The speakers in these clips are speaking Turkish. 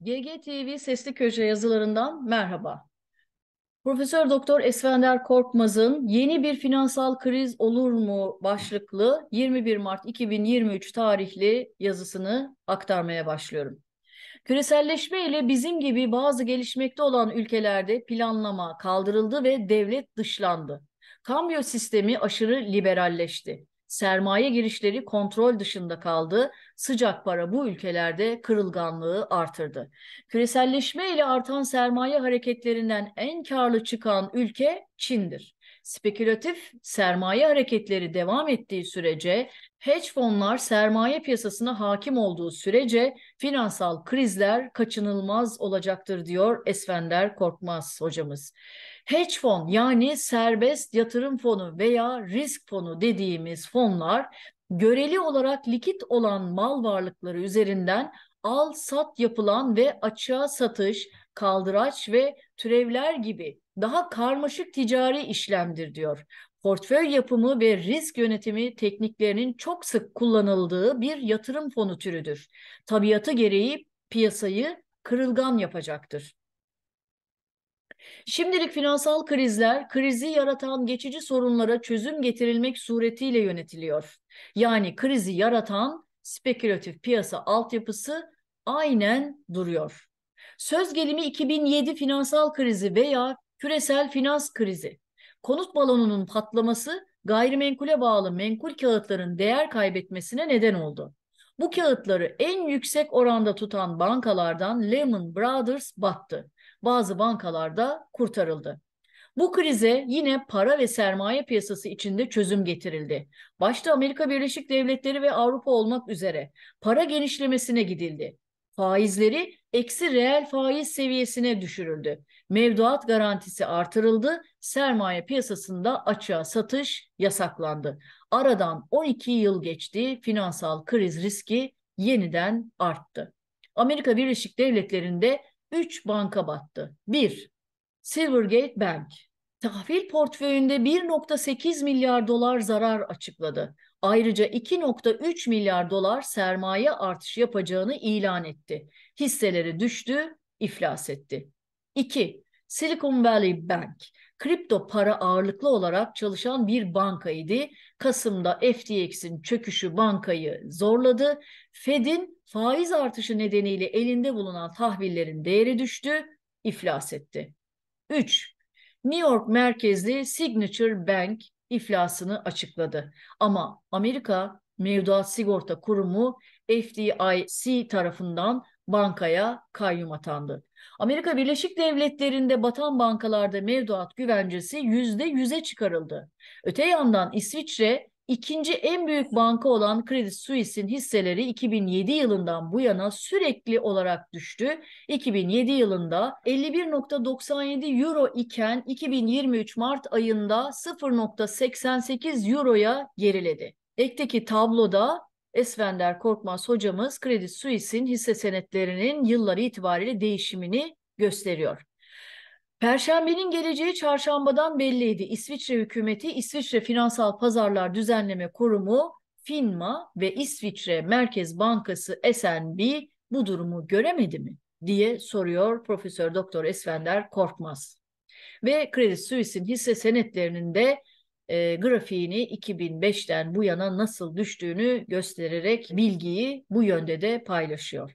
GGTV Sesli Köşe yazılarından merhaba. Profesör Doktor Esfender Korkmaz'ın Yeni bir finansal kriz olur mu başlıklı 21 Mart 2023 tarihli yazısını aktarmaya başlıyorum. Küreselleşme ile bizim gibi bazı gelişmekte olan ülkelerde planlama kaldırıldı ve devlet dışlandı. Kambiyo sistemi aşırı liberalleşti sermaye girişleri kontrol dışında kaldı, sıcak para bu ülkelerde kırılganlığı artırdı. Küreselleşme ile artan sermaye hareketlerinden en karlı çıkan ülke Çin'dir spekülatif sermaye hareketleri devam ettiği sürece, hedge fonlar sermaye piyasasına hakim olduğu sürece finansal krizler kaçınılmaz olacaktır diyor Esfender Korkmaz hocamız. Hedge fon yani serbest yatırım fonu veya risk fonu dediğimiz fonlar göreli olarak likit olan mal varlıkları üzerinden al sat yapılan ve açığa satış, kaldıraç ve türevler gibi daha karmaşık ticari işlemdir diyor. Portföy yapımı ve risk yönetimi tekniklerinin çok sık kullanıldığı bir yatırım fonu türüdür. Tabiatı gereği piyasayı kırılgan yapacaktır. Şimdilik finansal krizler krizi yaratan geçici sorunlara çözüm getirilmek suretiyle yönetiliyor. Yani krizi yaratan spekülatif piyasa altyapısı aynen duruyor. Söz gelimi 2007 finansal krizi veya küresel finans krizi. Konut balonunun patlaması gayrimenkule bağlı menkul kağıtların değer kaybetmesine neden oldu. Bu kağıtları en yüksek oranda tutan bankalardan Lehman Brothers battı. Bazı bankalar da kurtarıldı. Bu krize yine para ve sermaye piyasası içinde çözüm getirildi. Başta Amerika Birleşik Devletleri ve Avrupa olmak üzere para genişlemesine gidildi faizleri eksi reel faiz seviyesine düşürüldü. Mevduat garantisi artırıldı, sermaye piyasasında açığa satış yasaklandı. Aradan 12 yıl geçti, finansal kriz riski yeniden arttı. Amerika Birleşik Devletleri'nde 3 banka battı. 1. Silvergate Bank tahvil portföyünde 1.8 milyar dolar zarar açıkladı. Ayrıca 2.3 milyar dolar sermaye artışı yapacağını ilan etti. Hisseleri düştü, iflas etti. 2. Silicon Valley Bank kripto para ağırlıklı olarak çalışan bir bankaydı. Kasım'da FTX'in çöküşü bankayı zorladı. Fed'in faiz artışı nedeniyle elinde bulunan tahvillerin değeri düştü, iflas etti. 3. New York merkezli Signature Bank iflasını açıkladı. Ama Amerika Mevduat Sigorta Kurumu FDIC tarafından bankaya kayyum atandı. Amerika Birleşik Devletleri'nde batan bankalarda mevduat güvencesi yüzde yüze çıkarıldı. Öte yandan İsviçre İkinci en büyük banka olan Credit Suisse'in hisseleri 2007 yılından bu yana sürekli olarak düştü. 2007 yılında 51.97 euro iken 2023 Mart ayında 0.88 euroya geriledi. Ekteki tabloda Esvender Korkmaz hocamız Credit Suisse'in hisse senetlerinin yılları itibariyle değişimini gösteriyor. Perşembenin geleceği çarşambadan belliydi. İsviçre hükümeti, İsviçre Finansal Pazarlar Düzenleme Kurumu, FINMA ve İsviçre Merkez Bankası SNB bu durumu göremedi mi diye soruyor Profesör Doktor Esfender Korkmaz. Ve Credit Suisse'in hisse senetlerinin de e, grafiğini 2005'ten bu yana nasıl düştüğünü göstererek bilgiyi bu yönde de paylaşıyor.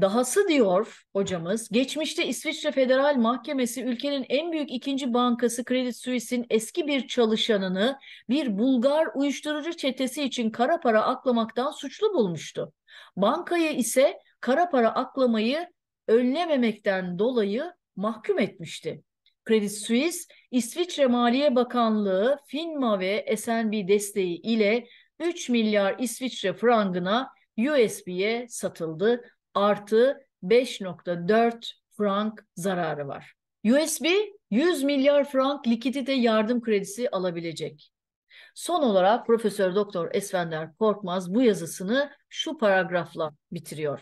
Dahası diyor hocamız, geçmişte İsviçre Federal Mahkemesi ülkenin en büyük ikinci bankası Credit Suisse'in eski bir çalışanını bir Bulgar uyuşturucu çetesi için kara para aklamaktan suçlu bulmuştu. Bankayı ise kara para aklamayı önlememekten dolayı mahkum etmişti. Credit Suisse, İsviçre Maliye Bakanlığı, FINMA ve SNB desteği ile 3 milyar İsviçre frangına USB'ye satıldı artı 5.4 frank zararı var. USB 100 milyar frank likidite yardım kredisi alabilecek. Son olarak Profesör Doktor Esfender Korkmaz bu yazısını şu paragrafla bitiriyor.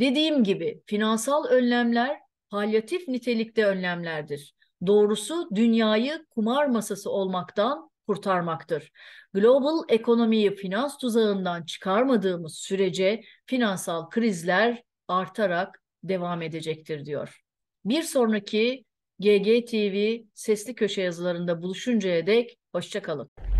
Dediğim gibi finansal önlemler palyatif nitelikte önlemlerdir. Doğrusu dünyayı kumar masası olmaktan kurtarmaktır. Global ekonomiyi finans tuzağından çıkarmadığımız sürece finansal krizler artarak devam edecektir diyor. Bir sonraki GGTV sesli köşe yazılarında buluşuncaya dek hoşçakalın.